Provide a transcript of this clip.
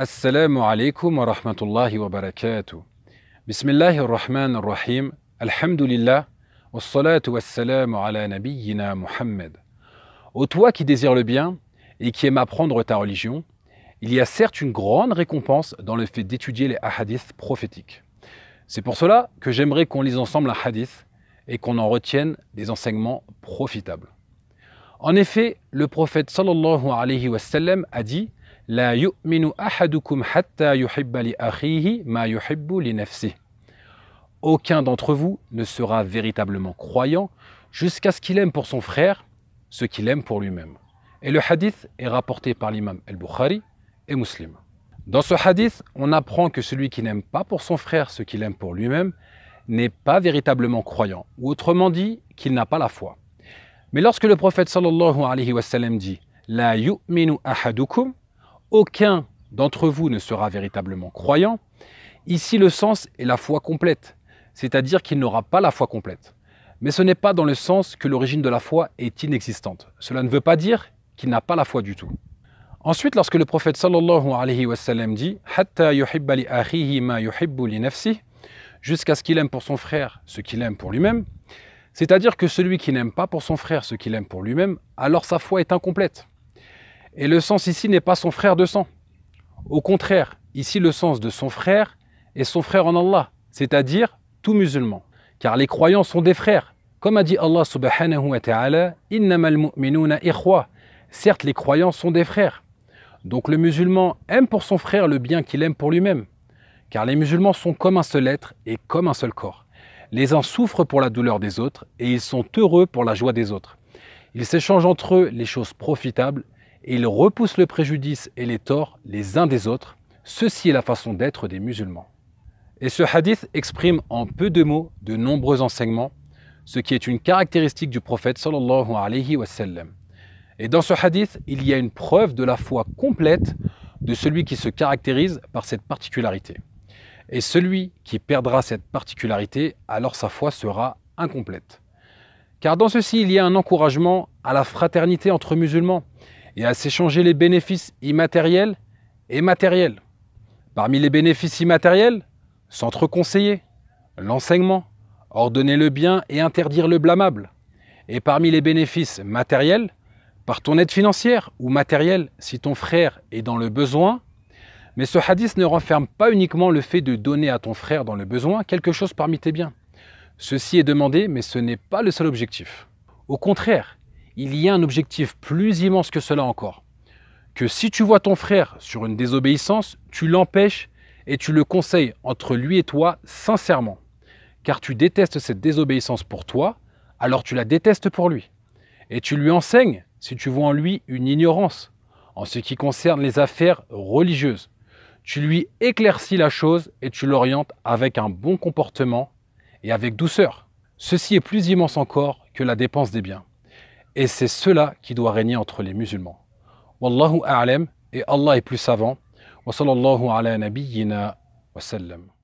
السلام عليكم ورحمة الله وبركاته بسم الله الرحمن الرحيم الحمد لله والصلاة والسلام على نبينا Muhammad. Ô toi qui désires le bien et qui aime apprendre ta religion, il y a certes une grande récompense dans le fait d'étudier les hadiths prophétiques. C'est pour cela que j'aimerais qu'on lise ensemble un hadith et qu'on en retienne des enseignements profitables. En effet, le prophète sallallahu alayhi wa sallam a dit la yu'minu ahadukum hatta yuhibba li akhihi ma yuhibbu li Aucun d'entre vous ne sera véritablement croyant jusqu'à ce qu'il aime pour son frère ce qu'il aime pour lui-même. Et le hadith est rapporté par l'imam al-Bukhari et Muslim. Dans ce hadith, on apprend que celui qui n'aime pas pour son frère ce qu'il aime pour lui-même n'est pas véritablement croyant, ou autrement dit, qu'il n'a pas la foi. Mais lorsque le prophète sallallahu alayhi wa sallam dit La yu'minu ahadukum, aucun d'entre vous ne sera véritablement croyant, ici le sens est la foi complète, c'est-à-dire qu'il n'aura pas la foi complète. Mais ce n'est pas dans le sens que l'origine de la foi est inexistante. Cela ne veut pas dire qu'il n'a pas la foi du tout. Ensuite, lorsque le prophète sallallahu alayhi wa sallam dit Hatta jusqu'à ce qu'il aime pour son frère ce qu'il aime pour lui-même, c'est-à-dire que celui qui n'aime pas pour son frère ce qu'il aime pour lui-même, alors sa foi est incomplète. Et le sens ici n'est pas son frère de sang. Au contraire, ici le sens de son frère est son frère en Allah, c'est-à-dire tout musulman. Car les croyants sont des frères. Comme a dit Allah subhanahu wa ta'ala, mu'minuna Certes, les croyants sont des frères. Donc le musulman aime pour son frère le bien qu'il aime pour lui-même. Car les musulmans sont comme un seul être et comme un seul corps. Les uns souffrent pour la douleur des autres et ils sont heureux pour la joie des autres. Ils s'échangent entre eux les choses profitables et ils repoussent le préjudice et les torts les uns des autres. Ceci est la façon d'être des musulmans. Et ce hadith exprime en peu de mots de nombreux enseignements, ce qui est une caractéristique du prophète sallallahu alayhi wa sallam. Et dans ce hadith, il y a une preuve de la foi complète de celui qui se caractérise par cette particularité. Et celui qui perdra cette particularité, alors sa foi sera incomplète. Car dans ceci, il y a un encouragement à la fraternité entre musulmans et à s'échanger les bénéfices immatériels et matériels. Parmi les bénéfices immatériels, s'entreconseiller, l'enseignement, ordonner le bien et interdire le blâmable. Et parmi les bénéfices matériels, par ton aide financière ou matérielle si ton frère est dans le besoin. Mais ce hadith ne renferme pas uniquement le fait de donner à ton frère dans le besoin quelque chose parmi tes biens. Ceci est demandé, mais ce n'est pas le seul objectif. Au contraire, il y a un objectif plus immense que cela encore. Que si tu vois ton frère sur une désobéissance, tu l'empêches et tu le conseilles entre lui et toi sincèrement. Car tu détestes cette désobéissance pour toi, alors tu la détestes pour lui. Et tu lui enseignes, si tu vois en lui une ignorance, en ce qui concerne les affaires religieuses. Tu lui éclaircis la chose et tu l'orientes avec un bon comportement et avec douceur. Ceci est plus immense encore que la dépense des biens. Et c'est cela qui doit régner entre les musulmans. Wallahu a'lam et Allah est plus savant. Wa sallallahu ala nabiyyina wa sallam.